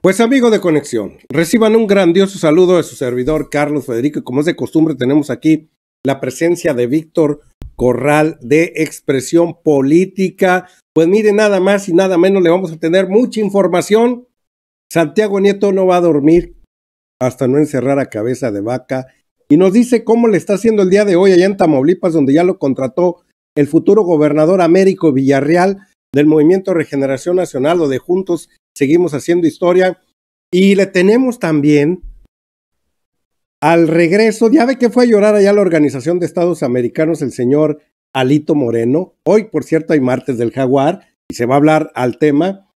Pues amigo de Conexión, reciban un grandioso saludo de su servidor Carlos Federico. Como es de costumbre, tenemos aquí la presencia de Víctor Corral de Expresión Política. Pues miren, nada más y nada menos le vamos a tener mucha información. Santiago Nieto no va a dormir hasta no encerrar a cabeza de vaca. Y nos dice cómo le está haciendo el día de hoy allá en Tamaulipas, donde ya lo contrató el futuro gobernador Américo Villarreal del Movimiento Regeneración Nacional o de Juntos seguimos haciendo historia y le tenemos también al regreso, ya ve que fue a llorar allá la Organización de Estados Americanos el señor Alito Moreno. Hoy, por cierto, hay martes del jaguar y se va a hablar al tema.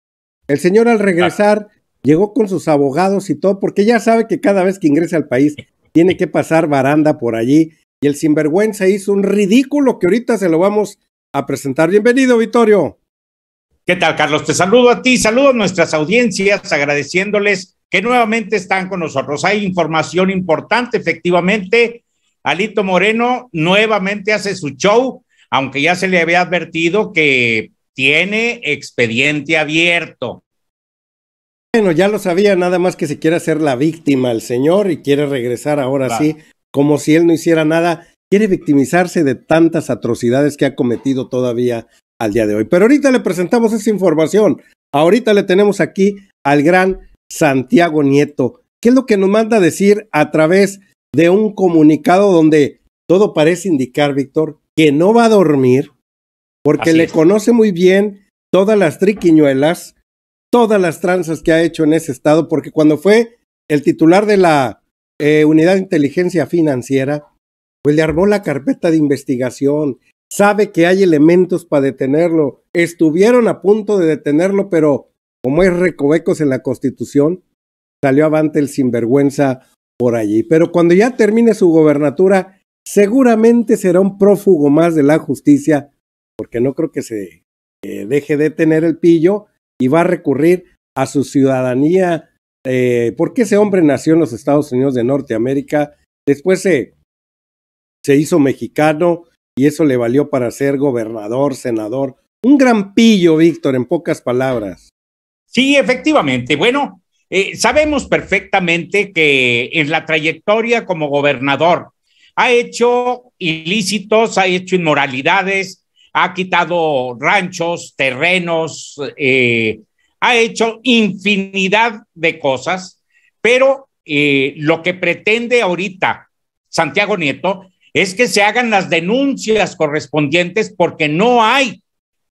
El señor al regresar llegó con sus abogados y todo, porque ya sabe que cada vez que ingresa al país tiene que pasar baranda por allí. Y el sinvergüenza hizo un ridículo que ahorita se lo vamos a presentar. Bienvenido, Vittorio. ¿Qué tal, Carlos? Te saludo a ti, saludo a nuestras audiencias, agradeciéndoles que nuevamente están con nosotros. Hay información importante, efectivamente. Alito Moreno nuevamente hace su show, aunque ya se le había advertido que tiene expediente abierto. Bueno, ya lo sabía, nada más que se quiere hacer la víctima al señor y quiere regresar ahora sí, como si él no hiciera nada. Quiere victimizarse de tantas atrocidades que ha cometido todavía al día de hoy. Pero ahorita le presentamos esa información. Ahorita le tenemos aquí al gran Santiago Nieto. ¿Qué es lo que nos manda a decir a través de un comunicado donde todo parece indicar, Víctor, que no va a dormir porque le conoce muy bien todas las triquiñuelas, todas las tranzas que ha hecho en ese estado, porque cuando fue el titular de la eh, Unidad de Inteligencia Financiera, pues le armó la carpeta de investigación, sabe que hay elementos para detenerlo. Estuvieron a punto de detenerlo, pero como es recovecos en la Constitución, salió avante el sinvergüenza por allí. Pero cuando ya termine su gobernatura, seguramente será un prófugo más de la justicia, porque no creo que se eh, deje de tener el pillo y va a recurrir a su ciudadanía, eh, porque ese hombre nació en los Estados Unidos de Norteamérica, después se, se hizo mexicano, y eso le valió para ser gobernador, senador. Un gran pillo, Víctor, en pocas palabras. Sí, efectivamente. Bueno, eh, sabemos perfectamente que en la trayectoria como gobernador ha hecho ilícitos, ha hecho inmoralidades, ha quitado ranchos, terrenos, eh, ha hecho infinidad de cosas, pero eh, lo que pretende ahorita Santiago Nieto es que se hagan las denuncias correspondientes porque no hay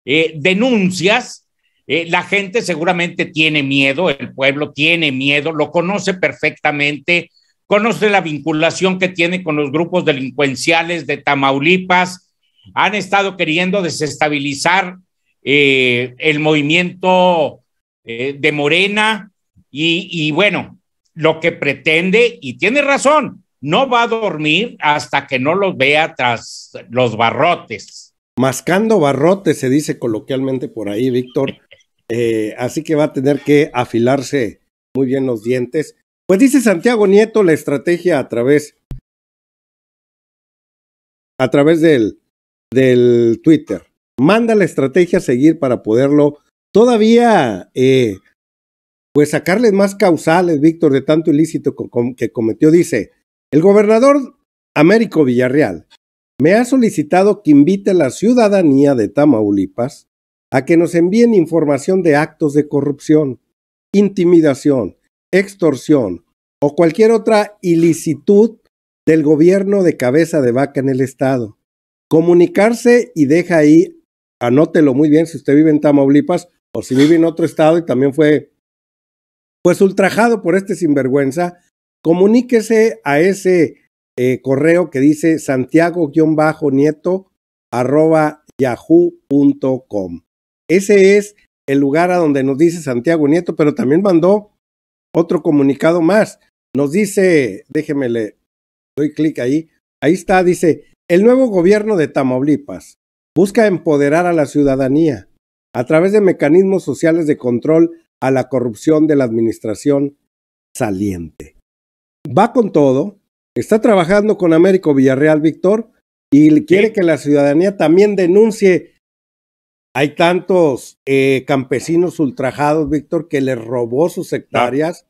eh, denuncias. Eh, la gente seguramente tiene miedo, el pueblo tiene miedo, lo conoce perfectamente, conoce la vinculación que tiene con los grupos delincuenciales de Tamaulipas, han estado queriendo desestabilizar eh, el movimiento de Morena y bueno, lo que pretende, y tiene razón, no va a dormir hasta que no los vea tras los barrotes. Mascando barrotes, se dice coloquialmente por ahí, Víctor. Eh, así que va a tener que afilarse muy bien los dientes. Pues dice Santiago Nieto la estrategia a través a través del, del Twitter. Manda la estrategia a seguir para poderlo todavía eh, pues sacarles más causales, Víctor, de tanto ilícito que cometió. Dice, el gobernador Américo Villarreal me ha solicitado que invite a la ciudadanía de Tamaulipas a que nos envíen información de actos de corrupción, intimidación, extorsión o cualquier otra ilicitud del gobierno de cabeza de vaca en el Estado. Comunicarse y deja ahí, anótelo muy bien si usted vive en Tamaulipas o si vive en otro estado y también fue pues ultrajado por este sinvergüenza, comuníquese a ese eh, correo que dice santiago-nieto arroba yahoo.com. Ese es el lugar a donde nos dice Santiago Nieto, pero también mandó otro comunicado más. Nos dice, déjeme, le doy clic ahí. Ahí está, dice, el nuevo gobierno de Tamaulipas busca empoderar a la ciudadanía a través de mecanismos sociales de control a la corrupción de la administración saliente va con todo, está trabajando con Américo Villarreal Víctor y quiere que la ciudadanía también denuncie. Hay tantos eh, campesinos ultrajados, Víctor, que le robó sus hectáreas,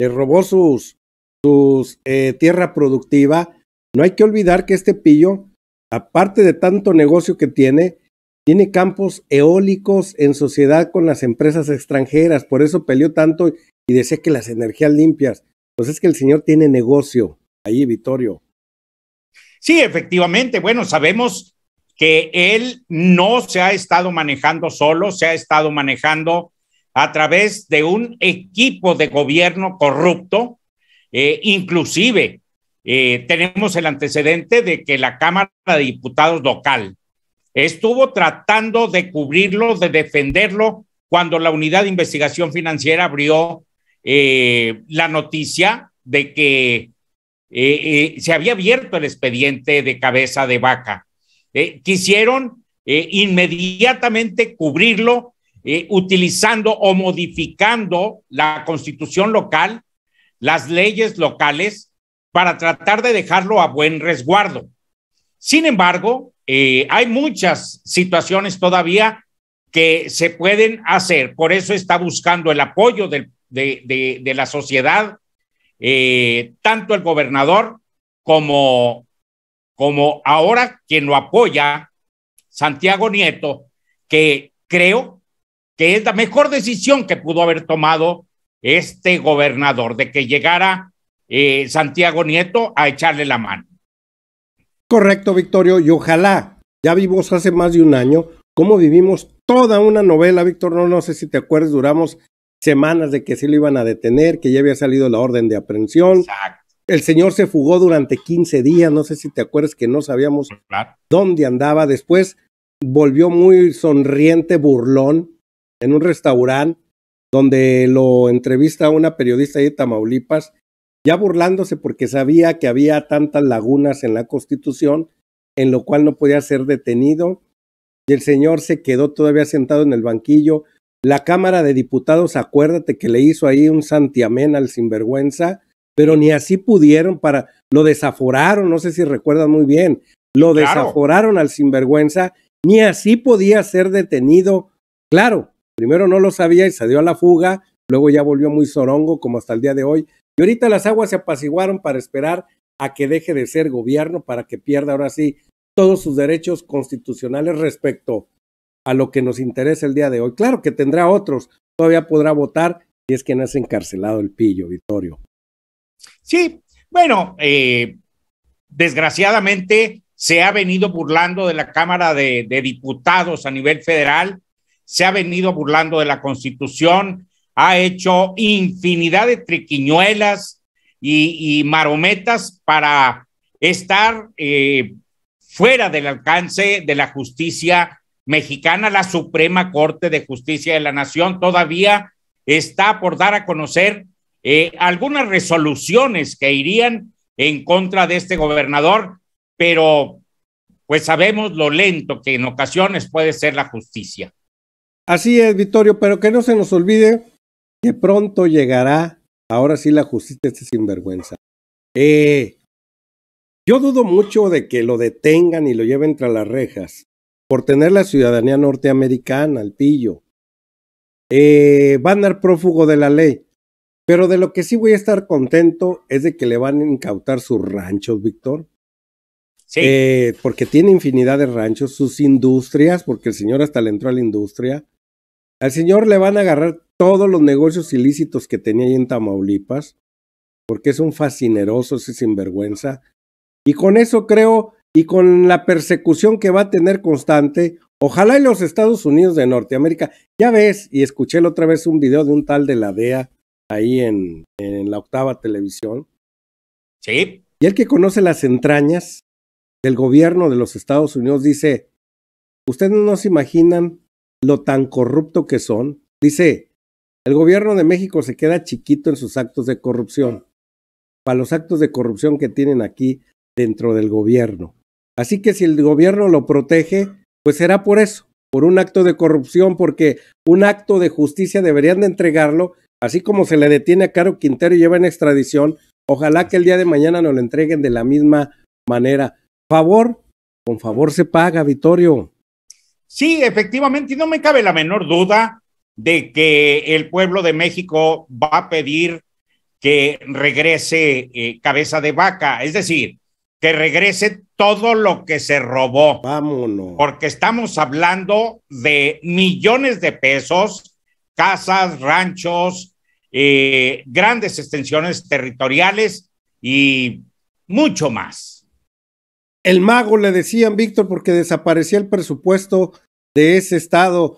le robó sus, sus eh, tierra productiva. No hay que olvidar que este pillo, aparte de tanto negocio que tiene, tiene campos eólicos en sociedad con las empresas extranjeras, por eso peleó tanto y decía que las energías limpias. Pues es que el señor tiene negocio ahí, Vitorio. Sí, efectivamente. Bueno, sabemos que él no se ha estado manejando solo, se ha estado manejando a través de un equipo de gobierno corrupto. Eh, inclusive, eh, tenemos el antecedente de que la Cámara de Diputados local estuvo tratando de cubrirlo, de defenderlo, cuando la Unidad de Investigación Financiera abrió eh, la noticia de que eh, eh, se había abierto el expediente de cabeza de vaca. quisieron inmediatamente cubrirlo utilizando o modificando la constitución local, las leyes locales, para tratar de dejarlo a buen resguardo. Sin embargo, hay muchas situaciones todavía que se pueden hacer. Por eso está buscando el apoyo del de, de, de la sociedad, eh, tanto el gobernador como, como ahora quien lo apoya, Santiago Nieto, que creo que es la mejor decisión que pudo haber tomado este gobernador, de que llegara eh, Santiago Nieto a echarle la mano. Correcto, Victorio, y ojalá, ya vivimos hace más de un año, cómo vivimos toda una novela, Víctor, no, no sé si te acuerdas, duramos semanas de que sí lo iban a detener, que ya había salido la orden de aprehensión. El señor se fugó durante 15 días, no sé si te acuerdas que no sabíamos pues, dónde andaba. Después volvió muy sonriente, burlón, en un restaurante donde lo entrevista una periodista de Tamaulipas, ya burlándose porque sabía que había tantas lagunas en la Constitución, en lo cual no podía ser detenido. Y el señor se quedó todavía sentado en el banquillo la Cámara de Diputados, acuérdate que le hizo ahí un santiamén al sinvergüenza, pero ni así pudieron para, lo desaforaron, no sé si recuerdan muy bien, lo desaforaron al sinvergüenza, ni así podía ser detenido. Claro, primero no lo sabía y se dio a la fuga, luego ya volvió muy sorongo como hasta el día de hoy. Y ahorita las aguas se apaciguaron para esperar a que deje de ser gobierno, para que pierda ahora sí todos sus derechos constitucionales respecto a lo que nos interesa el día de hoy. Claro que tendrá otros, todavía podrá votar y es que es encarcelado el pillo, Vittorio. Sí, bueno, eh, desgraciadamente se ha venido burlando de la Cámara de, Diputados a nivel federal, se ha venido burlando de la Constitución, ha hecho infinidad de triquiñuelas y, marometas para estar eh, fuera del alcance de la justicia mexicana, la Suprema Corte de Justicia de la Nación todavía está por dar a conocer eh, algunas resoluciones que irían en contra de este gobernador, pero pues sabemos lo lento que en ocasiones puede ser la justicia. Así es, Vittorio, pero que no se nos olvide que pronto llegará, ahora sí, la justicia este sinvergüenza. Eh, yo dudo mucho de que lo detengan y lo lleven tras las rejas, por tener la ciudadanía norteamericana, el pillo. Eh, a dar prófugo de la ley. Pero de lo que sí voy a estar contento es de que le van a incautar sus ranchos, Víctor. Sí. Eh, porque tiene infinidad de ranchos, sus industrias, porque el señor hasta le entró a la industria. Al señor le van a agarrar todos los negocios ilícitos que tenía ahí en Tamaulipas, porque es un fascineroso, ese sinvergüenza. Y con eso creo y con la persecución que va a tener constante, ojalá en los Estados Unidos de Norteamérica, ya ves, y escuché la otra vez un video de un tal de la DEA ahí en, en la octava televisión. Sí. Y el que conoce las entrañas del gobierno de los Estados Unidos dice, ustedes no se imaginan lo tan corrupto que son. Dice, el gobierno de México se queda chiquito en sus actos de corrupción, para los actos de corrupción que tienen aquí dentro del gobierno. Así que si el gobierno lo protege, pues será por eso, por un acto de corrupción, porque un acto de justicia deberían de entregarlo, así como se le detiene a Caro Quintero y lleva en extradición. Ojalá que el día de mañana nos lo entreguen de la misma manera. Favor, con favor se paga, Vitorio. Sí, efectivamente, y no me cabe la menor duda de que el pueblo de México va a pedir que regrese eh, cabeza de vaca, es decir, que regrese todo lo que se robó. Vámonos. Porque estamos hablando de millones de pesos, casas, ranchos, eh, grandes extensiones territoriales y mucho más. El mago le decían, Víctor, porque desaparecía el presupuesto de ese estado.